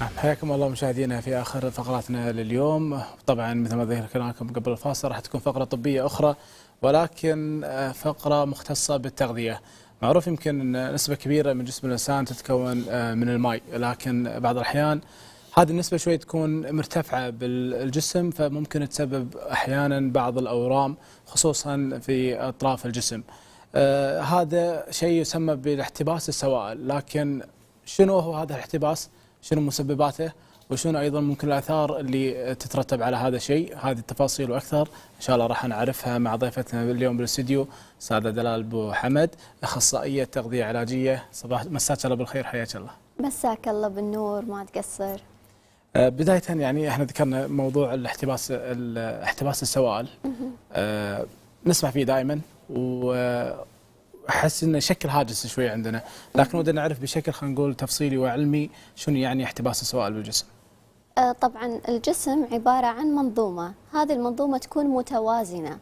حياكم الله مشاهدينا في اخر فقراتنا لليوم طبعا مثل ما ذكرنا لكم قبل الفاصل راح تكون فقره طبيه اخرى ولكن آه، فقره مختصه بالتغذيه معروف يمكن ان نسبه كبيره من جسم الانسان تتكون آه، من الماء لكن بعض الاحيان هذه النسبه شوي تكون مرتفعه بالجسم فممكن تسبب احيانا بعض الاورام خصوصا في اطراف الجسم آه، هذا شيء يسمى بالاحتباس السوائل لكن شنو هو هذا الاحتباس شنو مسبباته وشنو ايضا ممكن الاثار اللي تترتب على هذا الشيء هذه التفاصيل واكثر ان شاء الله راح نعرفها مع ضيفتنا اليوم بالاستديو ساده دلال بو حمد اخصائيه تغذيه علاجيه صباح مساك الله بالخير حياك الله مساك الله بالنور ما تقصر أه، بدايه يعني احنا ذكرنا موضوع الاحتباس احتباس السوائل أه، نسمع فيه دائما و احس انه شكل هاجس شوي عندنا لكن ودنا نعرف بشكل خلينا نقول تفصيلي وعلمي شنو يعني احتباس السوائل بالجسم أه، طبعا الجسم عباره عن منظومه هذه المنظومه تكون متوازنه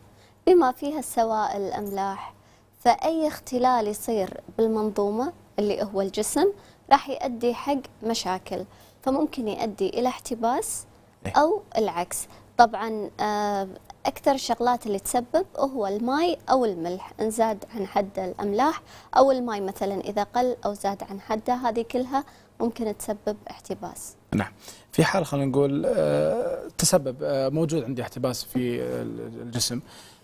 بما فيها السوائل الاملاح فاي اختلال يصير بالمنظومه اللي هو الجسم راح يؤدي حق مشاكل فممكن يؤدي الى احتباس إيه. او العكس طبعا أه، أكثر الشغلات اللي تسبب هو الماي أو الملح إن زاد عن حد الأملاح أو الماي مثلا إذا قل أو زاد عن حده هذه كلها ممكن تسبب احتباس نعم في حال خلينا نقول آه، تسبب آه، موجود عندي احتباس في الجسم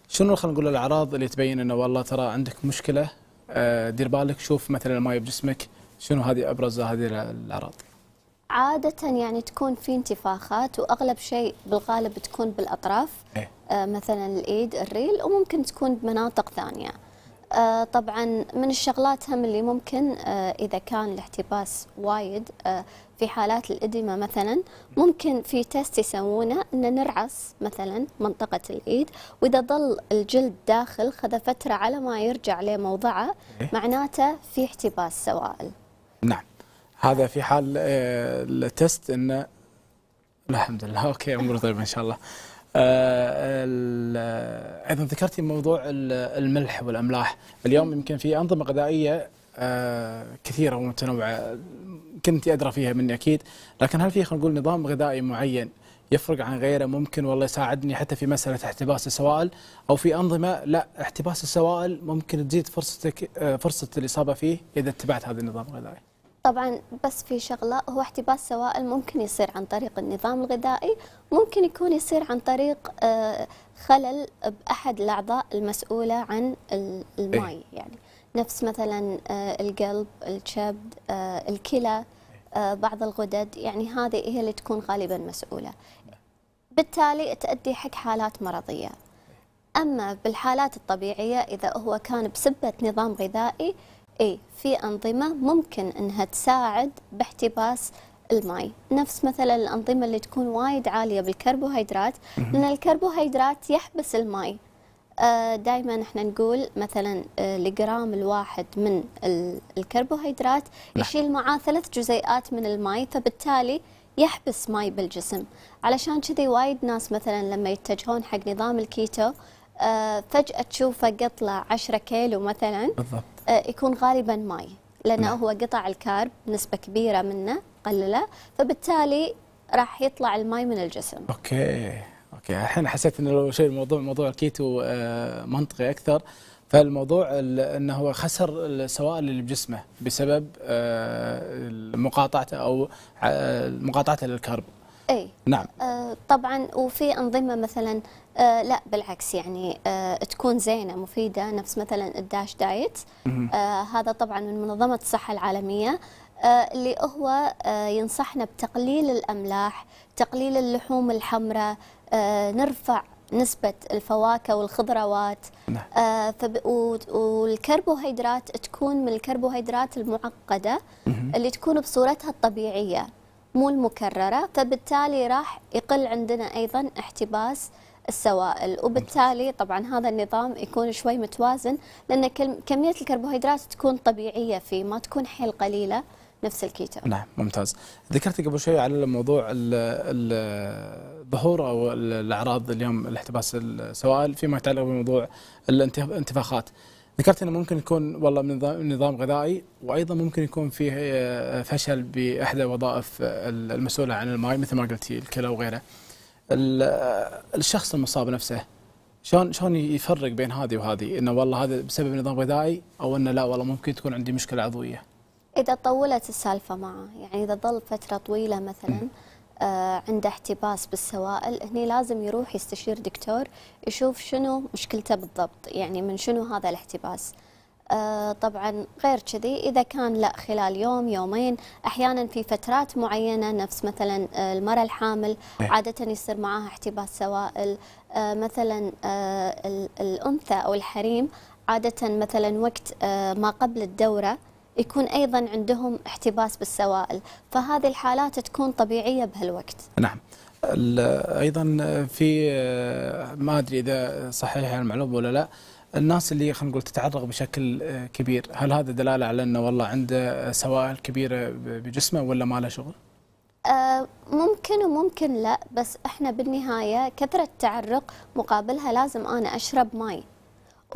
شنو خلينا نقول الاعراض اللي تبين انه والله ترى عندك مشكله آه، دير بالك شوف مثلا الماي بجسمك شنو هذه ابرز هذه الاعراض عادة يعني تكون في انتفاخات واغلب شيء بالغالب تكون بالاطراف إيه؟ آه مثلا الايد الريل وممكن تكون بمناطق ثانيه. آه طبعا من الشغلات هم اللي ممكن آه اذا كان الاحتباس وايد آه في حالات الادمه مثلا ممكن في تيست يسوونه ان نرعص مثلا منطقه الايد واذا ظل الجلد داخل خذ فتره على ما يرجع لموضعه إيه. معناته في احتباس سوائل. نعم. هذا في حال آه، التست انه الحمد لله اوكي امور طيبه ان شاء الله آه، آه، ايضا ذكرتي موضوع الملح والاملاح اليوم يمكن في انظمه غذائيه كثيره ومتنوعه كنت ادرى فيها مني اكيد لكن هل في خلينا نقول نظام غذائي معين يفرق عن غيره ممكن والله يساعدني حتى في مساله احتباس السوائل او في انظمه لا احتباس السوائل ممكن تزيد فرصتك فرصه الاصابه فيه اذا اتبعت هذا النظام الغذائي طبعا بس في شغله هو احتباس سوائل ممكن يصير عن طريق النظام الغذائي ممكن يكون يصير عن طريق آه، خلل باحد الاعضاء المسؤوله عن الماي يعني نفس مثلا آه، القلب الكبد آه، الكلى بعض الغدد يعني هذه هي اللي تكون غالبا مسؤوله بالتالي تؤدي حق حالات مرضيه اما بالحالات الطبيعيه اذا هو كان بسبه نظام غذائي اي في انظمه ممكن انها تساعد باحتباس الماي نفس مثلا الانظمه اللي تكون وايد عاليه بالكربوهيدرات لان الكربوهيدرات يحبس الماي آه، دائما احنا نقول مثلا الجرام آه، الواحد من الكربوهيدرات نعم. يشيل معاه ثلاث جزيئات من الماي فبالتالي يحبس ماي بالجسم علشان كذي وايد ناس مثلا لما يتجهون حق نظام الكيتو آه، فجأة تشوفه قطلة 10 كيلو مثلا بالضبط آه، يكون غالبا ماي لانه نعم. هو قطع الكارب نسبه كبيره منه قلله فبالتالي راح يطلع الماي من الجسم اوكي اوكي الحين حسيت انه لو شيء الموضوع موضوع الكيتو آه، منطقي اكثر فالموضوع انه هو خسر السوائل اللي بجسمه بسبب آه، مقاطعته او مقاطعته للكرب اي نعم آه طبعا وفي انظمه مثلا آه لا بالعكس يعني آه تكون زينه مفيده نفس مثلا الداش دايت آه هذا طبعا من منظمه الصحه العالميه آه، اللي هو آه، ينصحنا بتقليل الاملاح، تقليل اللحوم الحمراء، آه، نرفع نسبة الفواكه والخضروات نعم. آه والكربوهيدرات تكون من الكربوهيدرات المعقدة اللي تكون بصورتها الطبيعية مو المكررة فبالتالي راح يقل عندنا أيضا احتباس السوائل وبالتالي طبعا هذا النظام يكون شوي متوازن لأن كمية الكربوهيدرات تكون طبيعية فيه ما تكون حيل قليلة نفس الكيتو نعم ممتاز ذكرت قبل شوي على موضوع ظهور او الاعراض اليوم الاحتباس السوائل فيما يتعلق بموضوع الانتفاخات ذكرت انه ممكن يكون والله من نظام غذائي وايضا ممكن يكون فيه آه، فشل باحدى الوظائف آه، المسؤوله عن الماء مثل ما قلتي الكلى وغيره. آه، الشخص المصاب نفسه شلون شلون يفرق بين هذه وهذه انه والله هذا بسبب نظام غذائي او انه لا والله ممكن تكون عندي مشكله عضويه. اذا طولت السالفه معه يعني اذا ظل فتره طويله مثلا م. آه، عنده احتباس بالسوائل هني لازم يروح يستشير دكتور يشوف شنو مشكلته بالضبط يعني من شنو هذا الاحتباس آه، طبعا غير كذي اذا كان لا خلال يوم يومين احيانا في فترات معينه نفس مثلا آه، المراه الحامل إيه. عاده يصير معاها احتباس سوائل مثلا الانثى او الحريم عاده مثلا وقت ما قبل الدوره يكون ايضا عندهم احتباس بالسوائل، فهذه الحالات تكون طبيعيه بهالوقت. نعم. ايضا في ما ادري اذا صحيح المعلومه ولا لا، الناس اللي خلينا نقول تتعرق بشكل آه، كبير، هل هذا دلاله على انه والله عنده سوائل كبيره بجسمه ولا ما له شغل؟ آه، ممكن وممكن لا بس احنا بالنهايه كثره التعرق مقابلها لازم انا اشرب ماي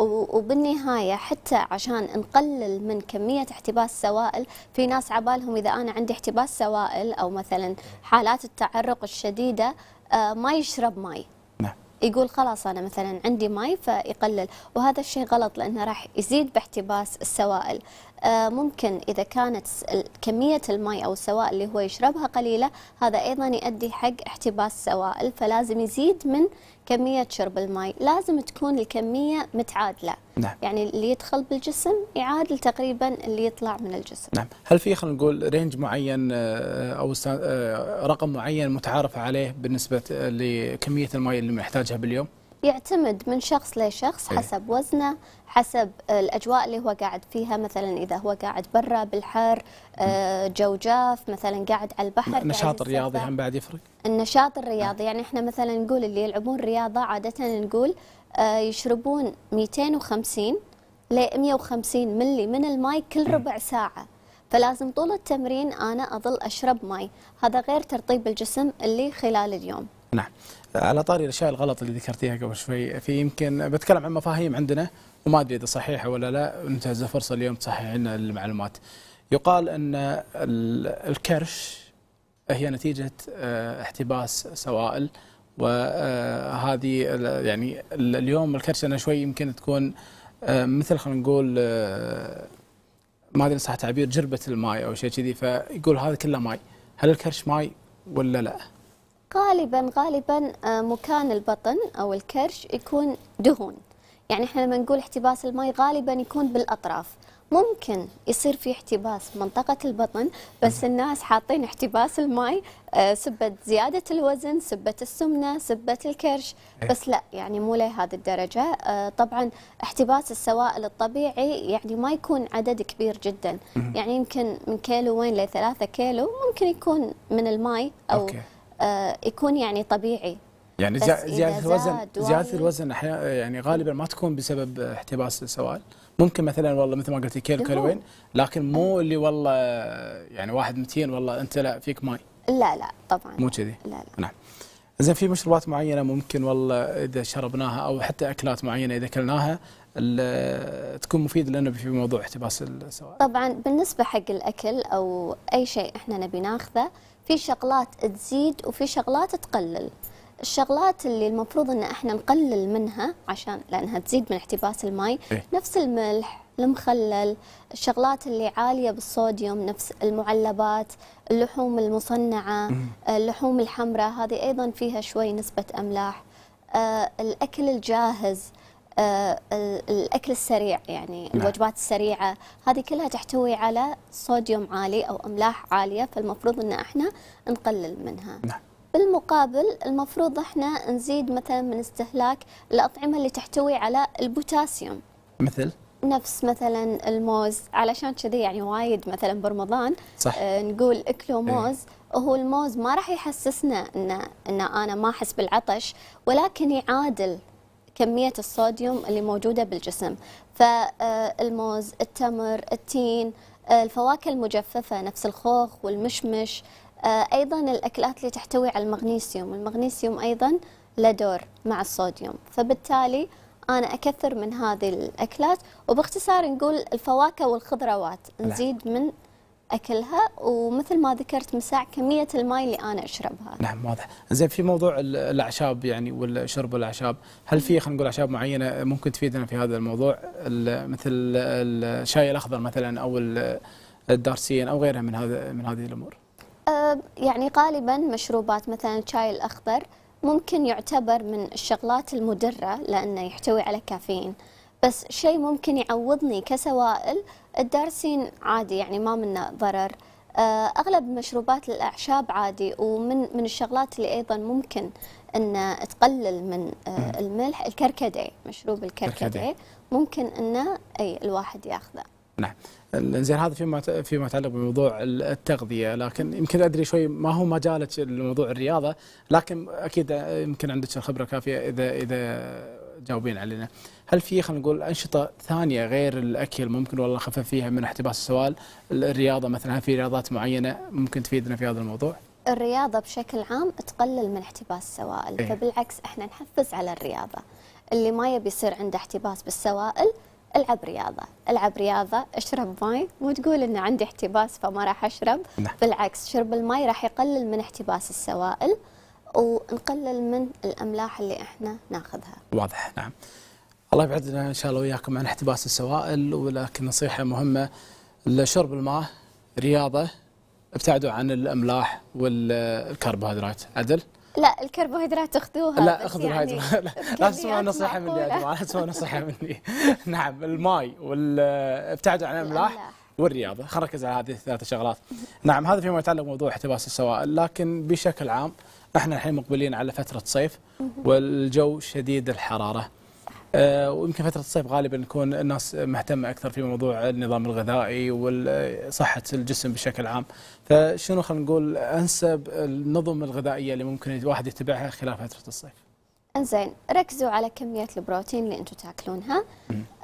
وبالنهايه حتى عشان نقلل من كميه احتباس سوائل في ناس عبالهم اذا انا عندي احتباس سوائل او مثلا حالات التعرق الشديده آه، ما يشرب ماي نعم. يقول خلاص انا مثلا عندي ماي فيقلل وهذا الشيء غلط لانه راح يزيد باحتباس السوائل آه، ممكن اذا كانت كميه الماي او السوائل اللي هو يشربها قليله هذا ايضا يؤدي حق احتباس سوائل فلازم يزيد من كمية شرب الماء لازم تكون الكمية متعادلة نعم. يعني اللي يدخل بالجسم يعادل تقريبا اللي يطلع من الجسم نعم هل في خلينا نقول رينج معين آه، أو آه، رقم معين متعارف عليه بالنسبة لكمية الماء اللي نحتاجها باليوم؟ يعتمد من شخص لشخص إيه. حسب وزنه حسب الأجواء اللي هو قاعد فيها مثلا إذا هو قاعد برا بالحر آه، جو جاف مثلا قاعد على البحر النشاط الرياضي هم بعد يفرق النشاط الرياضي نعم. يعني احنا مثلا نقول اللي يلعبون رياضة عادة نقول آه، يشربون 250 ل 150 ملي من الماي كل ربع ساعة فلازم طول التمرين أنا أظل أشرب ماي هذا غير ترطيب الجسم اللي خلال اليوم نعم على طاري الاشياء الغلط اللي ذكرتيها قبل شوي في يمكن بتكلم عن مفاهيم عندنا وما ادري اذا صحيحه ولا لا ننتهز الفرصه اليوم تصحح لنا المعلومات. يقال ان الكرش هي نتيجه آه، احتباس سوائل وهذه آه، يعني اليوم الكرش انا شوي يمكن تكون آه، مثل خلينا نقول ما ادري صح تعبير جربه الماي او شيء كذي فيقول هذا كله ماي، هل الكرش ماي ولا لا؟ غالبا غالبا آه، مكان البطن او الكرش يكون دهون يعني احنا لما نقول احتباس الماء غالبا يكون بالاطراف ممكن يصير في احتباس منطقة البطن بس الناس حاطين احتباس الماء آه، سبة زيادة الوزن سبة السمنة سبة الكرش إيه. بس لا يعني مو لهذه الدرجة آه، طبعا احتباس السوائل الطبيعي يعني ما يكون عدد كبير جدا يعني يمكن من كيلوين لثلاثة كيلو ممكن يكون من الماء أو أوكي. آه، يكون يعني طبيعي يعني زياده الوزن زياده الوزن احيانا آه، يعني غالبا ما تكون بسبب احتباس السوائل ممكن مثلا والله مثل ما قلتي كيلو كيلوين لكن مو اللي والله آه، يعني واحد 200 والله انت لا فيك ماي لا لا طبعا مو كذي لا لا نعم زين في مشروبات معينه ممكن والله اذا شربناها او حتى اكلات معينه اذا اكلناها تكون مفيده لنا في موضوع احتباس السوائل طبعا بالنسبه حق الاكل او اي شيء احنا نبي ناخذه في شغلات تزيد وفي شغلات تقلل الشغلات اللي المفروض ان احنا نقلل منها عشان لانها تزيد من احتباس الماء إيه؟ نفس الملح المخلل الشغلات اللي عاليه بالصوديوم نفس المعلبات اللحوم المصنعه اللحوم الحمراء هذه ايضا فيها شوي نسبه املاح آه، الاكل الجاهز آه، الاكل السريع يعني نعم. الوجبات السريعه هذه كلها تحتوي على صوديوم عالي او املاح عاليه فالمفروض ان احنا نقلل منها نعم. بالمقابل المفروض احنا نزيد مثلا من استهلاك الاطعمه اللي تحتوي على البوتاسيوم مثل نفس مثلا الموز علشان كذي يعني وايد مثلا برمضان صح. آه نقول اكلوا إيه. موز ايه. هو الموز ما راح يحسسنا ان ان انا ما احس بالعطش ولكن يعادل كمية الصوديوم اللي موجودة بالجسم فالموز التمر التين الفواكه المجففة نفس الخوخ والمشمش أيضا الأكلات اللي تحتوي على المغنيسيوم المغنيسيوم أيضا له دور مع الصوديوم فبالتالي أنا أكثر من هذه الأكلات وباختصار نقول الفواكه والخضروات نزيد من اكلها ومثل ما ذكرت مساع كميه الماء اللي انا اشربها. نعم واضح، زين في موضوع الاعشاب يعني والشرب الاعشاب، هل في خلينا نقول اعشاب معينه ممكن تفيدنا في هذا الموضوع مثل الشاي الاخضر مثلا او الدارسين او غيرها من هذا من هذه الامور؟ أه، يعني غالبا مشروبات مثلا الشاي الاخضر ممكن يعتبر من الشغلات المدره لانه يحتوي على كافيين، بس شيء ممكن يعوضني كسوائل الدارسين عادي يعني ما منه ضرر آه، اغلب مشروبات الاعشاب عادي ومن من الشغلات اللي ايضا ممكن ان تقلل من آه، الملح الكركديه مشروب الكركديه ممكن انه اي الواحد ياخذه نعم زين هذا فيما فيما يتعلق بموضوع التغذيه لكن يمكن ادري شوي ما هو مجالك لموضوع الرياضه لكن اكيد يمكن عندك الخبره كافيه اذا اذا جاوبين علينا هل في خلينا نقول انشطه ثانيه غير الاكل ممكن والله خفف فيها من احتباس السوال الرياضه مثلا هل في رياضات معينه ممكن تفيدنا في هذا الموضوع الرياضه بشكل عام تقلل من احتباس السوائل إيه؟ فبالعكس احنا نحفز على الرياضه اللي ما يبي يصير عنده احتباس بالسوائل العب رياضه العب رياضه اشرب ماي مو تقول ان عندي احتباس فما راح اشرب لا. نعم. بالعكس شرب الماي راح يقلل من احتباس السوائل ونقلل من الاملاح اللي احنا ناخذها. واضح نعم. الله يبعدنا ان شاء الله وياكم عن احتباس السوائل ولكن نصيحه مهمه لشرب الماء رياضه ابتعدوا عن الاملاح والكربوهيدرات عدل؟ لا الكربوهيدرات اخذوها لا اخذوا يعني لا, لا تسمعوا نصيحه مني يا جماعه لا تسمعوا نصيحه مني نعم الماي ابتعدوا عن الاملاح والرياضه خلينا نركز على هذه الثلاث شغلات نعم هذا فيما يتعلق بموضوع احتباس السوائل لكن بشكل عام احنا الحين مقبلين على فتره صيف والجو شديد الحراره آه، ويمكن فترة الصيف غالبا يكون الناس مهتمة أكثر في موضوع النظام الغذائي وصحة الجسم بشكل عام فشنو خلينا نقول أنسب النظم الغذائية اللي ممكن الواحد يتبعها خلال فترة الصيف انزين ركزوا على كمية البروتين اللي أنتم تاكلونها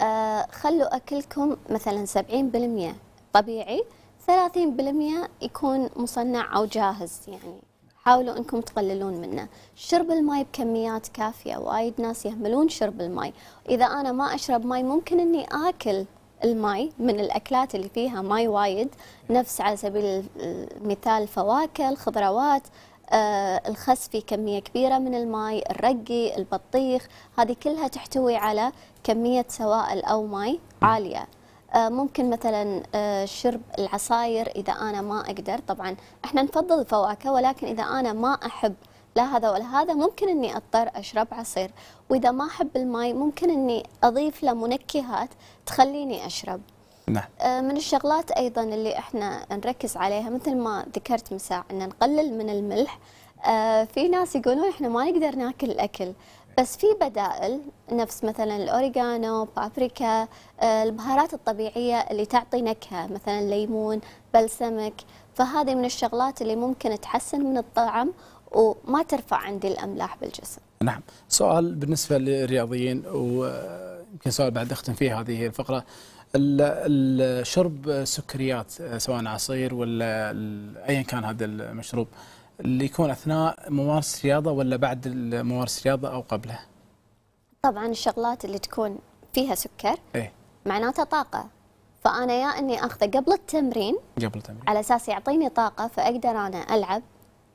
آه خلوا أكلكم مثلا 70% طبيعي 30% يكون مصنع أو جاهز يعني حاولوا انكم تقللون منه شرب الماء بكميات كافيه وايد ناس يهملون شرب الماء اذا انا ما اشرب ماء ممكن اني اكل الماء من الأكلات اللي فيها ماء وايد نفس على سبيل المثال فواكه الخضروات آه، الخس في كمية كبيرة من الماء الرقي البطيخ هذه كلها تحتوي على كمية سوائل أو ماء عالية آه، ممكن مثلا آه، شرب العصاير اذا انا ما اقدر طبعا احنا نفضل الفواكه ولكن اذا انا ما احب لا هذا ولا هذا ممكن اني اضطر اشرب عصير واذا ما احب الماي ممكن اني اضيف له منكهات تخليني اشرب نعم. آه، من الشغلات ايضا اللي احنا نركز عليها مثل ما ذكرت مساء ان نقلل من الملح في ناس يقولون احنا ما نقدر ناكل الاكل بس في بدائل نفس مثلا الاوريجانو بابريكا آه، البهارات الطبيعيه اللي تعطي نكهه مثلا ليمون بلسمك فهذه من الشغلات اللي ممكن تحسن من الطعم وما ترفع عندي الاملاح بالجسم. نعم، سؤال بالنسبه للرياضيين ويمكن سؤال بعد اختم فيه هذه الفقره الشرب سكريات سواء عصير ولا ايا كان هذا المشروب اللي يكون اثناء ممارسه رياضه ولا بعد ممارسه رياضه او قبله؟ طبعا الشغلات اللي تكون فيها سكر ايه معناتها طاقه فانا يا اني اخذه قبل التمرين قبل التمرين على اساس يعطيني طاقه فاقدر انا العب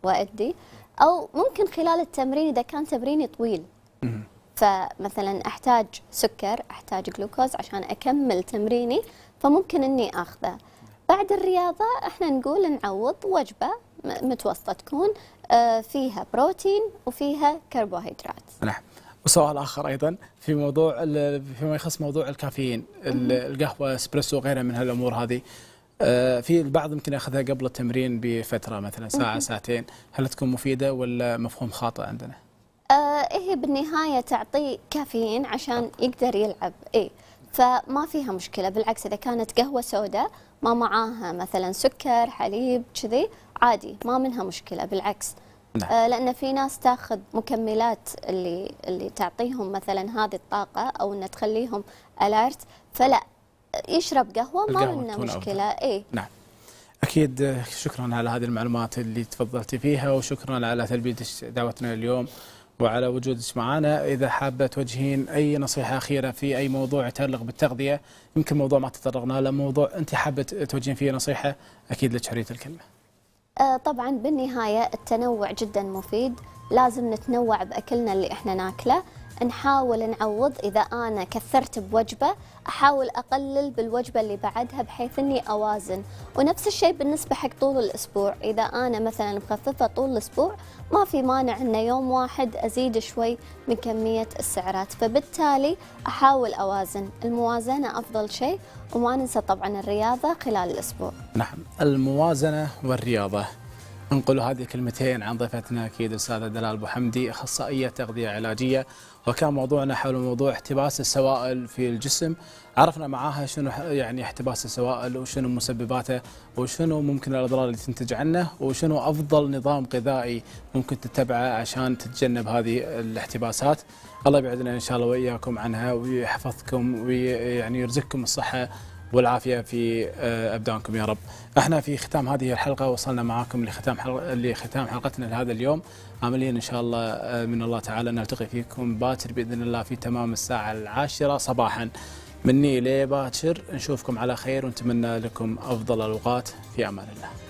وادي او ممكن خلال التمرين اذا كان تمريني طويل مم. فمثلا احتاج سكر احتاج جلوكوز عشان اكمل تمريني فممكن اني اخذه بعد الرياضه احنا نقول نعوض وجبه متوسطه تكون آه، فيها بروتين وفيها كربوهيدرات نعم وسؤال اخر ايضا في موضوع فيما يخص موضوع الكافيين القهوه اسبريسو وغيرها من هالامور هذه آه، في البعض يمكن ياخذها قبل التمرين بفتره مثلا ساعه ساعتين هل تكون مفيده ولا مفهوم خاطئ عندنا؟ آه هي إيه، بالنهايه تعطي كافيين عشان يقدر يلعب اي فما فيها مشكله بالعكس اذا كانت قهوه سوداء ما معاها مثلا سكر حليب كذي عادي ما منها مشكله بالعكس نعم. آه لان في ناس تاخذ مكملات اللي اللي تعطيهم مثلا هذه الطاقه او انها تخليهم الارت فلا يشرب قهوه ما منها مشكله اي نعم اكيد شكرا على هذه المعلومات اللي تفضلتي فيها وشكرا على تلبيه دعوتنا اليوم وعلى وجودك معنا إذا حابة توجهين أي نصيحة أخيرة في أي موضوع يتعلق بالتغذية يمكن موضوع ما تطرقنا له موضوع أنت حابة توجهين فيه نصيحة أكيد لك حرية الكلمة أه، طبعا بالنهاية التنوع جدا مفيد لازم نتنوع بأكلنا اللي إحنا ناكله نحاول نعوض إذا أنا كثرت بوجبة أحاول أقلل بالوجبة اللي بعدها بحيث أني أوازن ونفس الشيء بالنسبة حق طول الأسبوع إذا أنا مثلا مخففة طول الأسبوع ما في مانع أن يوم واحد أزيد شوي من كمية السعرات فبالتالي أحاول أوازن الموازنة أفضل شيء وما ننسى طبعا الرياضة خلال الأسبوع نعم الموازنة والرياضة انقلوا هذه الكلمتين عن ضيفتنا اكيد الاستاذه دلال ابو حمدي اخصائيه تغذيه علاجيه وكان موضوعنا حول موضوع احتباس السوائل في الجسم عرفنا معاها شنو يعني احتباس السوائل وشنو مسبباته وشنو ممكن الاضرار اللي تنتج عنه وشنو افضل نظام غذائي ممكن تتبعه عشان تتجنب هذه الاحتباسات الله يبعدنا ان شاء الله واياكم عنها ويحفظكم ويعني يرزقكم الصحه والعافيه في آه، ابدانكم يا رب. احنا في ختام هذه الحلقه وصلنا معاكم لختام حلقة لختام حلقتنا لهذا اليوم، عمليا ان شاء الله آه، من الله تعالى نلتقي فيكم باكر باذن الله في تمام الساعه العاشره صباحا. مني لباكر نشوفكم على خير ونتمنى لكم افضل الاوقات في امان الله.